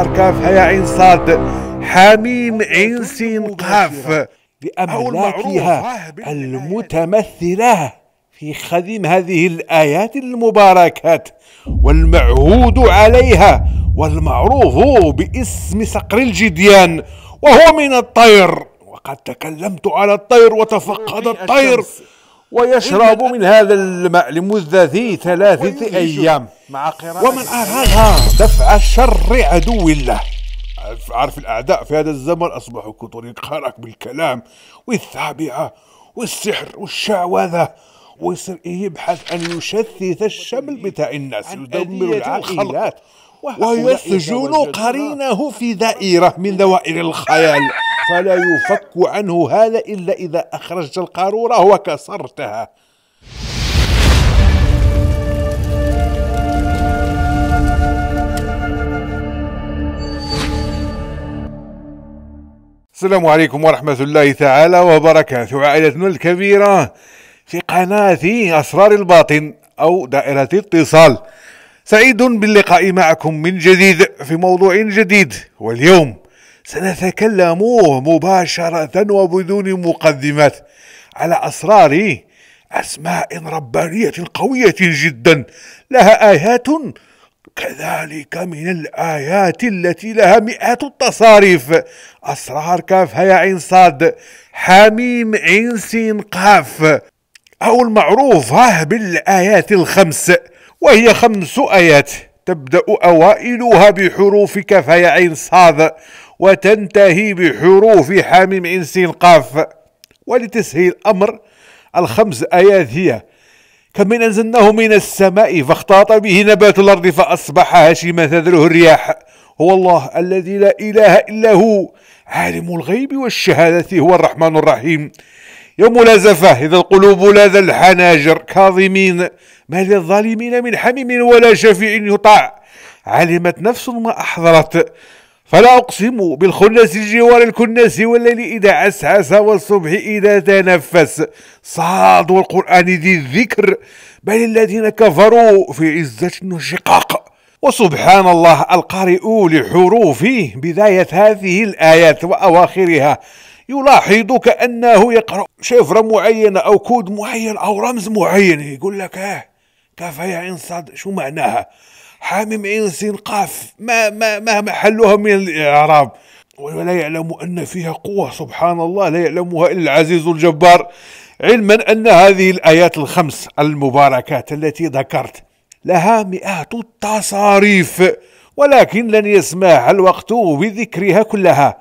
البحر كاف هيا عين صاد حميم عين سين قاف بأملاكها المتمثلة في خدم هذه الآيات المباركات والمعهود عليها والمعروف باسم صقر الجديان وهو من الطير وقد تكلمت على الطير وتفقد الطير ويشرب من هذا الماء لمدة ثلاثة أيام مع قراءة ومن اراد دفع شر عدو الله عارف الأعداء في هذا الزمن أصبحوا كثر يقهرك بالكلام والثابعة والسحر والشعوذة ويصير يبحث أن يشتت الشمل بتاع الناس يدمر العقلات ويسجن قرينه في دائرة من دوائر الخيال فلا يفك عنه هذا إلا إذا أخرجت القارورة وكسرتها السلام عليكم ورحمة الله تعالى وبركاته عائلتنا الكبيرة في قناة أسرار الباطن أو دائرة اتصال سعيد باللقاء معكم من جديد في موضوع جديد واليوم سنتكلم مباشرة وبدون مقدمات على أسرار أسماء ربانية قوية جدا لها آيات كذلك من الآيات التي لها مئات التصاريف أسرار كاف هيا عين صاد حميم عين سين قاف أو المعروفة بالآيات الخمس وهي خمس آيات تبدأ أوائلها بحروف كف عين صاد وتنتهي بحروف حميم عين سين قاف ولتسهيل الأمر الخمس آيات هي من أنزلناه من السماء فاختلط به نبات الأرض فأصبح هشيما تذره الرياح هو الله الذي لا إله إلا هو عالم الغيب والشهادة هو الرحمن الرحيم يوم لا زفاه إذا القلوب لاذ الحناجر كاظمين ما للظالمين من حميم ولا شفيع يطاع علمت نفس ما أحضرت فلا أقسم بالخنس الجوار الكناس والليل إذا عسعس والصبح إذا تنفس صاد والقرآن ذي الذكر بل الذين كفروا في عزة وشقاق وسبحان الله القارئ لحروفه بداية هذه الآيات وأواخرها يلاحظ كأنه يقرأ شفرة معينة أو كود معين أو رمز معين يقول لك اه كاف يا إنصاد صاد شو معناها حامم عين سين قاف ما ما ما محلها من الإعراب ولا يعلم أن فيها قوة سبحان الله لا يعلمها إلا العزيز الجبار علما أن هذه الآيات الخمس المباركات التي ذكرت لها مئات التصاريف ولكن لن يسمح الوقت بذكرها كلها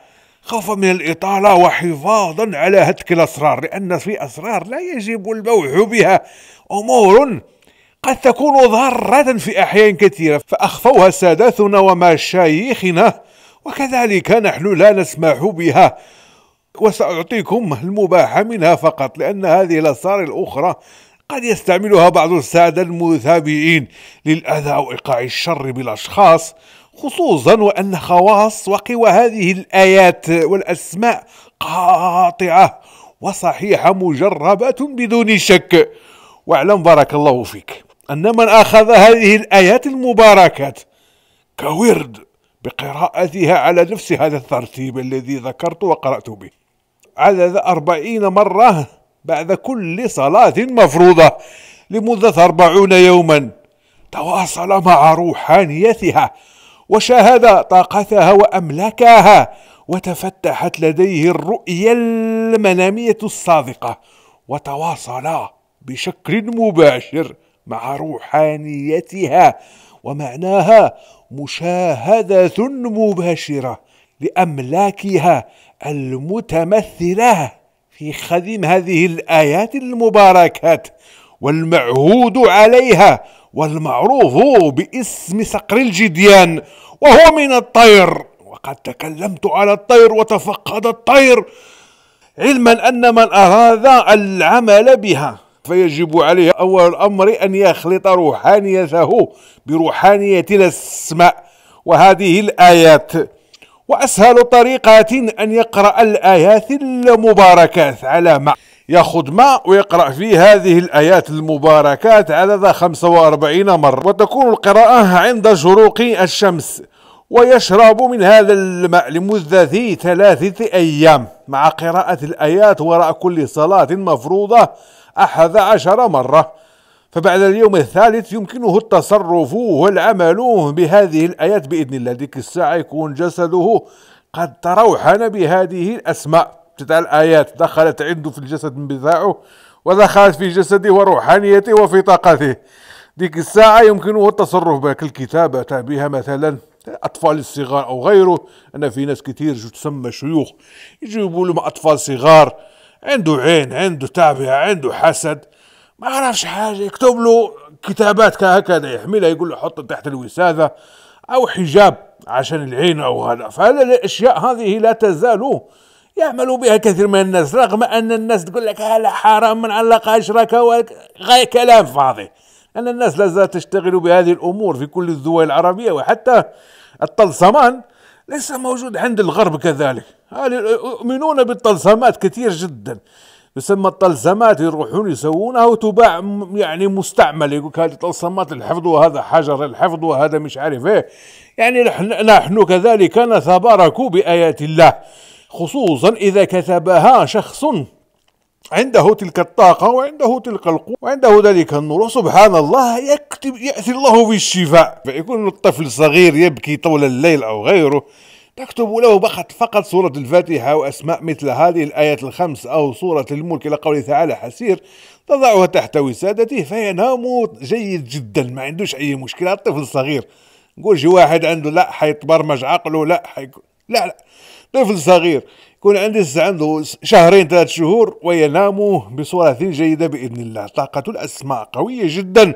خوفا من الإطالة وحفاظا على هتك الأسرار لأن في أسرار لا يجب البوح بها أمور قد تكون ضارة في أحيان كثيرة فأخفوها ساداتنا ومشايخنا وكذلك نحن لا نسمح بها وسأعطيكم المباح منها فقط لأن هذه الأسرار الأخرى قد يستعملها بعض السادة المتابعين للأذى أو إيقاع الشر بالأشخاص خصوصا وأن خواص وقوى هذه الآيات والأسماء قاطعة وصحيحة مجربة بدون شك واعلم بارك الله فيك أن من أخذ هذه الآيات المباركات كورد بقراءتها على نفس هذا الترتيب الذي ذكرت وقرأت به عدد أربعين مرة بعد كل صلاة مفروضة لمدة أربعون يوما تواصل مع روحانيتها وشاهد طاقتها واملكها وتفتحت لديه الرؤيه المناميه الصادقه وتواصلا بشكل مباشر مع روحانيتها ومعناها مشاهده مباشره لاملاكها المتمثله في خدم هذه الايات المباركات والمعهود عليها والمعروف باسم صقر الجديان وهو من الطير وقد تكلمت على الطير وتفقد الطير علما أن من أراد العمل بها فيجب عليه أول الأمر أن يخلط روحانيته بروحانية السماء وهذه الآيات وأسهل طريقة أن يقرأ الآيات المباركات على معنى يأخذ ماء ويقرأ فيه هذه الآيات المباركات عدد 45 مرة وتكون القراءة عند شروق الشمس ويشرب من هذا الماء لمدة ثلاثة أيام مع قراءة الآيات وراء كل صلاة مفروضة أحد عشر مرة فبعد اليوم الثالث يمكنه التصرف والعمل بهذه الآيات بإذن الله ديك الساعة يكون جسده قد تروحن بهذه الأسماء تتاع الآيات دخلت عنده في الجسد بتاعه ودخلت في جسده وروحانيته وفي طاقته ديك الساعة يمكنه التصرف بك الكتابة بها مثلا أطفال الصغار أو غيره أنا في ناس كتير جو تسمى شيوخ يجوا يقولوا لهم أطفال صغار عنده عين عنده تعبئة عنده حسد ما عرفش حاجة يكتب له كتابات كهكذا يحملها يقول له حط تحت الوسادة أو حجاب عشان العين أو هذا فهذه الأشياء هذه لا تزال يعمل بها كثير من الناس رغم أن الناس تقول لك لا حرام من علق أشرك غير كلام فاضي أن الناس لازالت تشتغل بهذه الأمور في كل الدول العربية وحتى الطلسمان ليس موجود عند الغرب كذلك يؤمنون بالطلسمات كثير جدا يسمى الطلسمات يروحون يسوونها وتباع يعني مستعمل يقول هذه طلسمات الحفظ وهذا حجر الحفظ وهذا مش عارف ايه يعني نحن كذلك نتباركوا بآيات الله خصوصا إذا كتبها شخص عنده تلك الطاقة وعنده تلك القوة وعنده ذلك النور سبحان الله يكتب يأتي الله بالشفاء فيكون الطفل صغير يبكي طول الليل أو غيره تكتب له فقط فقط سورة الفاتحة وأسماء مثل هذه الآيات الخمس أو سورة الملك إلى قوله تعالى حسير تضعها تحت وسادته فينام جيد جدا ما عندوش أي مشكلة الطفل الصغير نقول شي واحد عنده لا حيتبرمج عقله لا حيكون لا لا طفل صغير يكون عندي عنده شهرين ثلاث شهور وينام بصورة جيدة بإذن الله طاقة الأسماء قوية جدا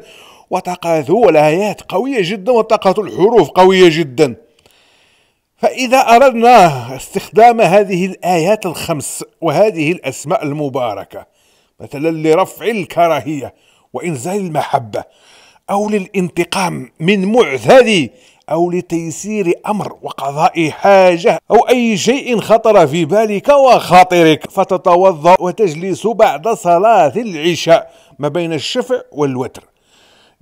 وطاقة الآيات قوية جدا وطاقة الحروف قوية جدا فإذا أردنا استخدام هذه الآيات الخمس وهذه الأسماء المباركة مثلا لرفع الكراهية وإنزال المحبة أو للانتقام من معتدي أو لتيسير أمر وقضاء حاجة أو أي شيء خطر في بالك وخاطرك فتتوضأ وتجلس بعد صلاة العشاء ما بين الشفع والوتر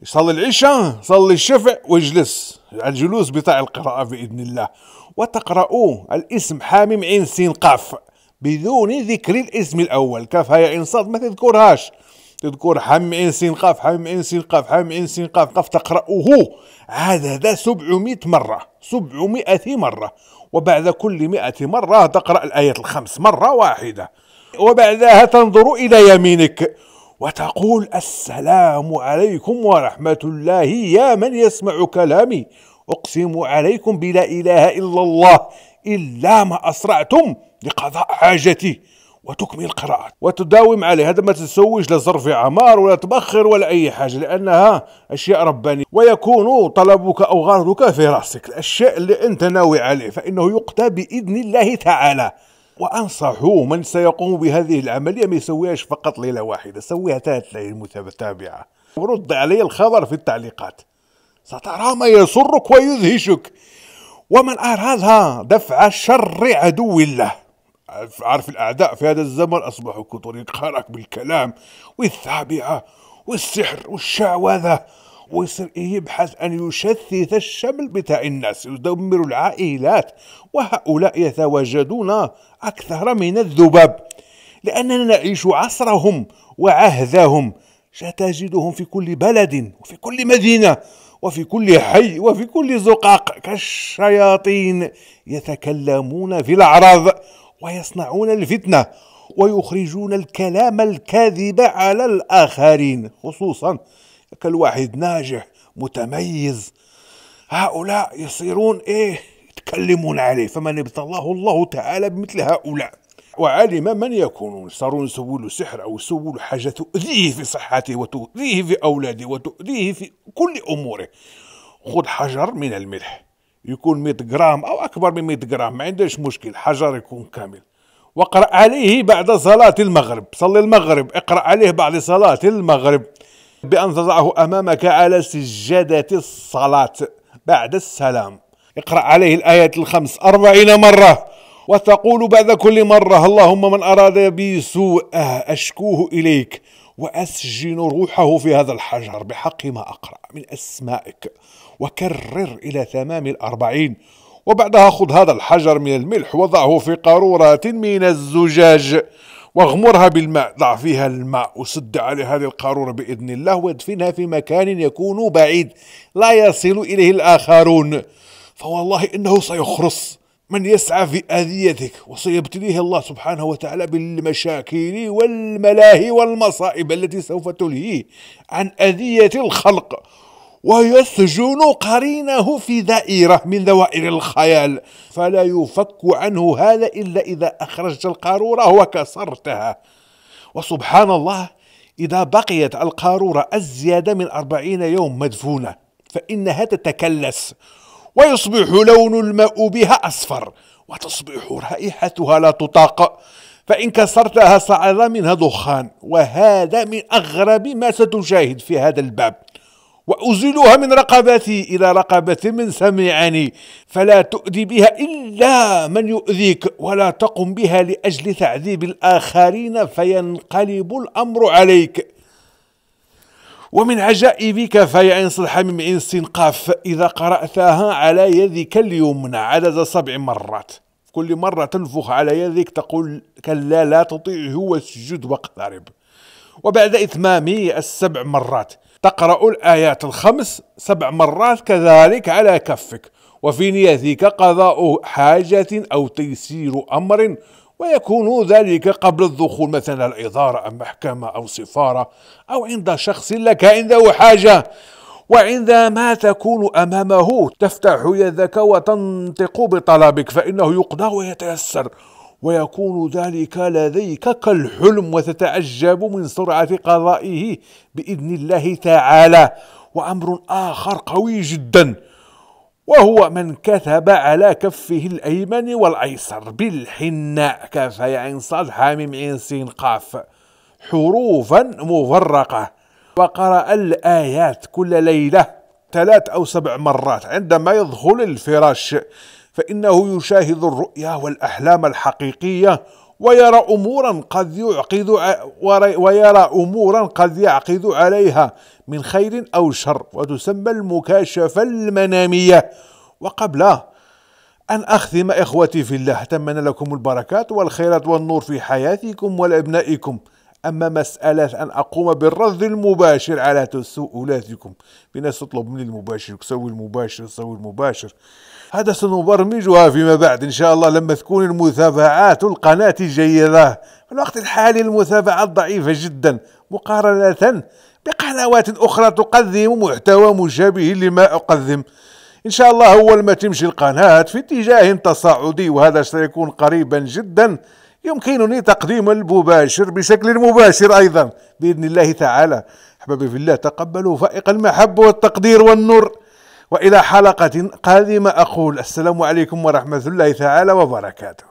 صلي العشاء صلي الشفع واجلس الجلوس بتاع القراءة بإذن الله وتقرأ الاسم حامم عين سين قاف بدون ذكر الاسم الأول كفاية إنصات ما تذكرهاش تذكر حم ان سين قاف حم ان سين قاف حم ان سين قاف قف تقرأه هذا هذا 700 مرة 700 مرة وبعد كل 100 مرة تقرأ الآية الخمس مرة واحدة وبعدها تنظر إلى يمينك وتقول السلام عليكم ورحمة الله يا من يسمع كلامي أقسم عليكم بلا إله إلا الله إلا ما أسرعتم لقضاء حاجتي وتكمل القراءة وتداوم عليه هذا ما تسويش لا عمار ولا تبخر ولا أي حاجة لأنها أشياء ربانية ويكون طلبك أو غرضك في رأسك الشيء اللي أنت ناوي عليه فإنه يقتى بإذن الله تعالى وأنصح من سيقوم بهذه العملية ما يسويهاش فقط ليلة واحدة سويها ثلاث ليلة متتابعة ورد علي الخبر في التعليقات سترى ما يسرك ويدهشك ومن أرادها دفع شر عدو الله عارف الأعداء في هذا الزمن أصبحوا يقهرك بالكلام والثابعة والسحر والشعوذة ويصير إيه يبحث أن يشتت الشمل بتاع الناس يدمر العائلات وهؤلاء يتواجدون أكثر من الذباب لأننا نعيش عصرهم وعهدهم ستجدهم في كل بلد وفي كل مدينة وفي كل حي وفي كل زقاق كالشياطين يتكلمون في الأعراض ويصنعون الفتنه ويخرجون الكلام الكاذب على الاخرين خصوصا كالواحد ناجح متميز هؤلاء يصيرون ايه يتكلمون عليه فمن ابتلاه الله تعالى بمثل هؤلاء وعلم من يكونون صاروا يسولوا سحر او يسولوا حاجه تؤذيه في صحته وتؤذيه في اولاده وتؤذيه في كل اموره خذ حجر من الملح يكون 100 غرام او اكبر من 100 غرام ما عندهاش مشكل حجر يكون كامل واقرا عليه بعد صلاه المغرب صلي المغرب اقرا عليه بعد صلاه المغرب بان تضعه امامك على سجاده الصلاه بعد السلام اقرا عليه الايات الخمس اربعين مره وتقول بعد كل مرة اللهم من أراد بي سوء أشكوه إليك وأسجن روحه في هذا الحجر بحق ما أقرأ من أسمائك وكرر إلى تمام الأربعين وبعدها خذ هذا الحجر من الملح وضعه في قارورة من الزجاج واغمرها بالماء ضع فيها الماء وسد على هذه القارورة بإذن الله وادفنها في مكان يكون بعيد لا يصل إليه الآخرون فوالله إنه سيخرص من يسعى في آذيتك وسيبتليه الله سبحانه وتعالى بالمشاكل والملاهي والمصائب التي سوف تلهيه عن أذية الخلق ويسجن قرينه في دائرة من دوائر الخيال فلا يفك عنه هذا إلا إذا أخرجت القارورة وكسرتها وسبحان الله إذا بقيت القارورة أزيد من أربعين يوم مدفونة فإنها تتكلس ويصبح لون الماء بها أصفر وتصبح رائحتها لا تطاق فإن كسرتها صعد منها دخان وهذا من أغرب ما ستشاهد في هذا الباب وأزلها من رقبتي إلى رقبة من سمعني فلا تؤذي بها إلا من يؤذيك ولا تقم بها لأجل تعذيب الآخرين فينقلب الأمر عليك ومن عجائبك فيا انس الحميم انس قاف إذا قرأتها على يدك اليمنى عدد سبع مرات كل مرة تنفخ على يدك تقول كلا لا تطيعه واسجد واقترب وبعد اتمامي السبع مرات تقرأ الآيات الخمس سبع مرات كذلك على كفك وفي نيتك قضاء حاجة أو تيسير أمر ويكون ذلك قبل الدخول مثلا الإدارة أو محكمة أو سفارة أو عند شخص لك عنده حاجة وعندما تكون أمامه تفتح يدك وتنطق بطلبك فإنه يقضى ويتيسر ويكون ذلك لديك كالحلم وتتعجب من سرعة قضائه بإذن الله تعالى وأمر آخر قوي جدا وهو من كتب على كفه الأيمن والأيسر بالحناء كاف عين صاد حاميم عين سين قاف حروفا مفرقة وقرأ الآيات كل ليلة ثلاث أو سبع مرات عندما يدخل الفراش فإنه يشاهد الرؤيا والأحلام الحقيقية ويرى أمورا قد يعقد ويرى أمورا قد يعقد عليها من خير أو شر وتسمى المكاشفة المنامية وقبل أن أختم إخوتي في الله تمنى لكم البركات والخيرات والنور في حياتكم ولأبنائكم أما مسألة أن أقوم بالرد المباشر على تساؤلاتكم في ناس تطلب مني المباشر سوي المباشر سوي المباشر هذا سنبرمجها فيما بعد إن شاء الله لما تكون المتابعات القناة جيدة في الوقت الحالي المتابعات ضعيفة جدا مقارنة بقنوات أخرى تقدم محتوى مشابه لما أقدم إن شاء الله أول ما تمشي القناة في اتجاه تصاعدي وهذا سيكون قريبا جدا يمكنني تقديم المباشر بشكل مباشر أيضا بإذن الله تعالى أحبابي في الله تقبلوا فائق المحبة والتقدير والنور وإلى حلقة قادمة أقول السلام عليكم ورحمة الله تعالى وبركاته